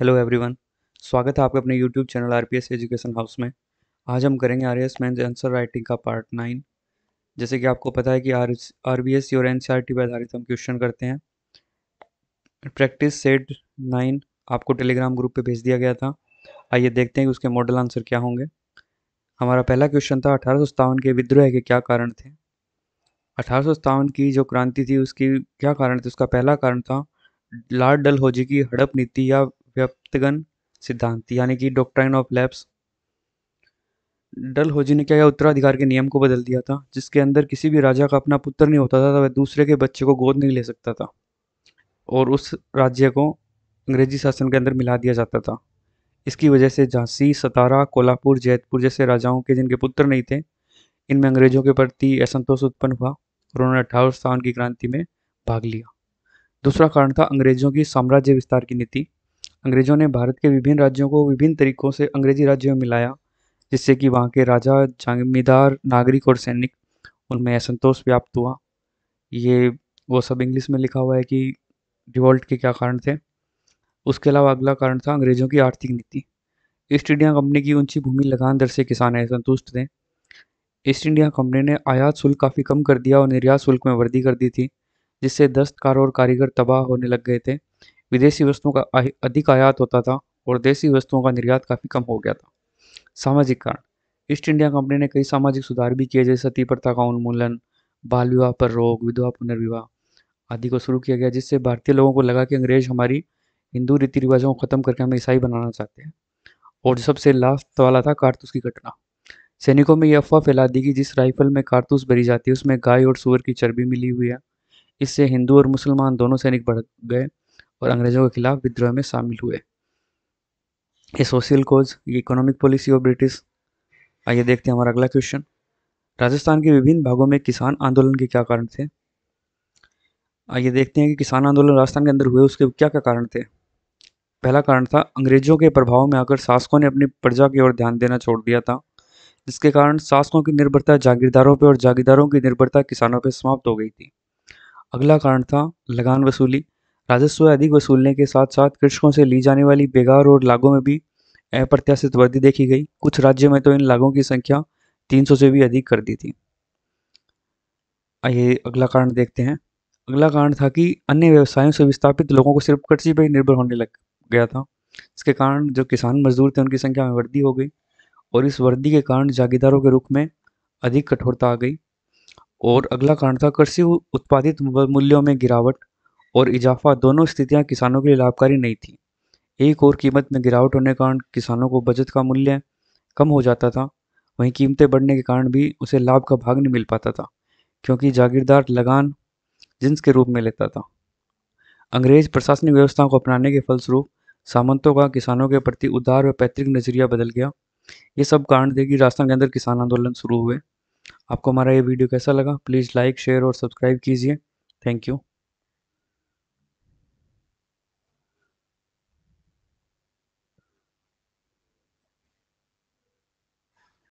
hello everyone स्वागत है आपका अपने YouTube channel R education house में आज हम करेंगे आर एस मैं आंसर राइटिंग का पार्ट नाइन जैसे कि आपको पता है कि आर आर बी एस और एन सी आर टी पर आधारित हम क्वेश्चन करते हैं प्रैक्टिस सेट नाइन आपको टेलीग्राम ग्रुप पे भेज दिया गया था आइए देखते हैं कि उसके मॉडल आंसर क्या होंगे हमारा पहला क्वेश्चन था अठारह के विद्रोह के क्या कारण थे अठारह की जो क्रांति थी उसकी क्या कारण थे उसका पहला कारण था लाल डलहौजी की हड़प नीति या व्यक्तिगन सिद्धांत यानी कि doctrine of lapse Dalhousie ने क्या उत्तराधिकार के नियम को बदल दिया था जिसके अंदर किसी भी राजा का अपना पुत्र नहीं होता था तो वह दूसरे के बच्चे को गोद नहीं ले सकता था और उस राज्य को अंग्रेजी शासन के अंदर मिला दिया जाता था इसकी वजह से झांसी सतारा कोल्हापुर जैतपुर जैसे राजाओं के जिनके पुत्र नहीं थे इनमें अंग्रेजों के प्रति असंतोष उत्पन्न हुआ और उन्होंने अठारह की क्रांति में भाग लिया दूसरा कारण था अंग्रेजों की साम्राज्य विस्तार की नीति अंग्रेज़ों ने भारत के विभिन्न राज्यों को विभिन्न तरीक़ों से अंग्रेज़ी राज्य में मिलाया जिससे कि वहाँ के राजा जमींदार नागरिक और सैनिक उनमें असंतोष व्याप्त हुआ ये वो सब इंग्लिश में लिखा हुआ है कि रिवॉल्ट के क्या कारण थे उसके अलावा अगला कारण था अंग्रेज़ों की आर्थिक नीति ईस्ट इंडिया कंपनी की ऊंची भूमि लगान दर से किसान असंतुष्ट थे ईस्ट इंडिया कंपनी ने आयात शुल्क काफ़ी कम कर दिया और निर्यात शुल्क में वृद्धि कर दी थी जिससे दस्तकार और कारीगर तबाह होने लग गए थे विदेशी वस्तुओं का अधिक आयात होता था और देसी वस्तुओं का निर्यात काफ़ी कम हो गया था सामाजिक कारण ईस्ट इंडिया कंपनी ने कई सामाजिक सुधार भी किए जैसे सती प्रथा का उन्मूलन बाल विवाह पर रोक विधवा पुनर्विवाह आदि को शुरू किया गया जिससे भारतीय लोगों को लगा कि अंग्रेज हमारी हिंदू रीति रिवाजों को ख़त्म करके हमें ईसाई बनाना चाहते हैं और सबसे लास्ट वाला था कारतूस की घटना सैनिकों में यह अफवाह फैला दी कि जिस राइफल में कारतूस भरी जाती है उसमें गाय और सूअर की चर्बी मिली हुई है इससे हिंदू और मुसलमान दोनों सैनिक भड़क गए और अंग्रेज़ों के खिलाफ विद्रोह में शामिल हुए ये सोशल कोज ये इकोनॉमिक पॉलिसी ऑफ ब्रिटिश आइए देखते हैं हमारा अगला क्वेश्चन राजस्थान के विभिन्न भागों में किसान आंदोलन के क्या कारण थे आइए देखते हैं कि किसान आंदोलन राजस्थान के अंदर हुए उसके क्या क्या कारण थे पहला कारण था अंग्रेजों के प्रभाव में आकर शासकों ने अपनी प्रजा की ओर ध्यान देना छोड़ दिया था जिसके कारण शासकों की निर्भरता जागीरदारों पर और जागीरदारों की निर्भरता किसानों पर समाप्त हो गई थी अगला कारण था लगान वसूली राजस्व अधिक वसूलने के साथ साथ कृषकों से ली जाने वाली बेगार और लागों में भी अप्रत्याशित वृद्धि देखी गई कुछ राज्यों में तो इन लागों की संख्या 300 से भी अधिक कर दी थी आइए अगला कारण देखते हैं अगला कारण था कि अन्य व्यवसायों से विस्थापित लोगों को सिर्फ कृषि पर ही निर्भर होने लग गया था इसके कारण जो किसान मजदूर थे उनकी संख्या में वृद्धि हो गई और इस वृद्धि के कारण जागीरदारों के रूख में अधिक कठोरता आ गई और अगला कारण था कृषि उत्पादित मूल्यों में गिरावट और इजाफा दोनों स्थितियां किसानों के लिए लाभकारी नहीं थी एक और कीमत में गिरावट होने के कारण किसानों को बचत का मूल्य कम हो जाता था वहीं कीमतें बढ़ने के कारण भी उसे लाभ का भाग नहीं मिल पाता था क्योंकि जागीरदार लगान जिन्स के रूप में लेता था अंग्रेज प्रशासनिक व्यवस्था को अपनाने के फलस्वरूप सामंतों का किसानों के प्रति उदार व पैतृक नजरिया बदल गया ये सब कारण थे कि राजस्थान के अंदर किसान आंदोलन शुरू हुए आपको हमारा ये वीडियो कैसा लगा प्लीज़ लाइक शेयर और सब्सक्राइब कीजिए थैंक यू